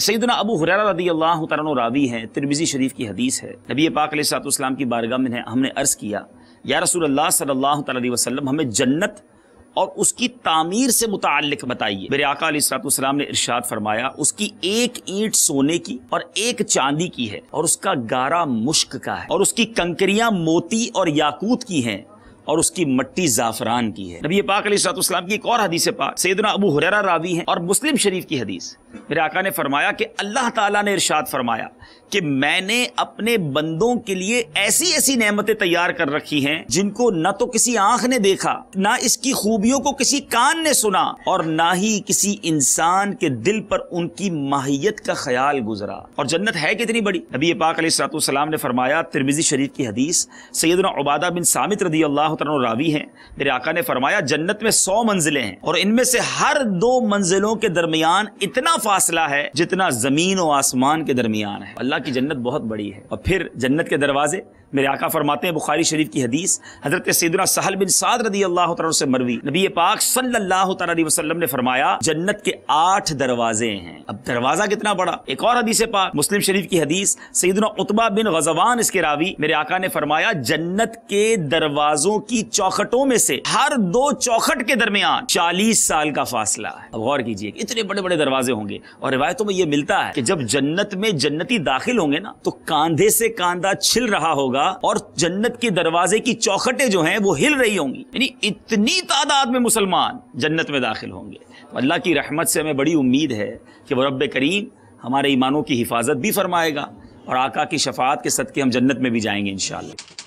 سیدنا ابو حریرہ رضی اللہ عنہ راوی ہیں ترمیزی شریف کی حدیث ہے نبی پاک علیہ السلام کی بارگاہ میں ہم نے عرض کیا یا رسول اللہ صلی اللہ علیہ وسلم ہمیں جنت اور اس کی تعمیر سے متعلق بتائیے میرے آقا علیہ السلام نے ارشاد فرمایا اس کی ایک اینٹ سونے کی اور ایک چاندی کی ہے اور اس کا گارہ مشک کا ہے اور اس کی کنکریاں موتی اور یاکوت کی ہیں اور اس کی مٹی زعفران کی ہے نبی پاک علیہ اسلطو السلام کی ایک اور حدیث پاک سیدنا ابو راوی ہیں اور مسلم شریف کی حدیث میرے آقا نے فرمایا کہ اللہ نے ارشاد فرمایا کہ میں نے اپنے بندوں کے لیے ایسی ایسی نعمتیں تیار کر رکھی ہیں جن کو نہ تو کسی آنکھ نے دیکھا نہ اس کی خوبیوں کو کسی کان نے سنا اور نہ ہی کسی انسان کے دل پر ان کی ماہیت کا خیال گزرا اور جنت ہے کتنی بڑی نبی پاک علیہ السلام نے فرمایا ترمیزی شریف کی حدیث سیدنا عبادہ بن سامت رضی اللہ اللہ تعالیٰ راوی ہیں میرے آقا نے فرمایا جنت میں سو منزلیں ہیں اور ان میں سے ہر دو منزلوں کے درمیان اتنا فاصلہ ہے جتنا زمین و آسمان کے درمیان ہے اللہ کی جنت بہت بڑی ہے اور پھر جنت کے دروازے میرے آقا فرماتے ہیں بخاری شریف کی حدیث حضرت سیدنا سہل بن سعد رضی اللہ تعالیٰ سے مروی نبی پاک صلی اللہ تعالیٰ علیہ وسلم نے فرمایا جنت کے آٹھ دروازے ہیں اب دروازہ کتنا بڑا ایک اور حدیث پاک مسلم شریف کی حدیث سیدنا اتبا بن غزوان اس کے راوی میرے آقا نے فرمایا جنت کے دروازوں کی چوکھٹوں میں سے ہر دو چوکھٹ کے درمیان چالیس سال کا فاصلہ ہے اب غور کیجئے کہ اتنے بڑے بڑے دروازے ہوں گے اور روایتوں میں یہ ملتا ہے کہ جب جنت میں جنتی داخل ہوں گے نا تو کاندھے سے کاندھا چھل رہا ہوگا اور جنت کے دروازے کی چوکھٹیں جو ہیں وہ ہل رہی ہوں گی یعنی اتنی تعداد میں مسلمان جنت میں داخل ہوں گے اللہ کی رحمت سے ہمیں بڑی امید ہے کہ وہ رب کریم ہمارے ایمانوں کی حفاظت بھی فرمائے گا اور آقا کی شفاعت کے صدقے ہم جنت میں بھی جائیں گے انشاءاللہ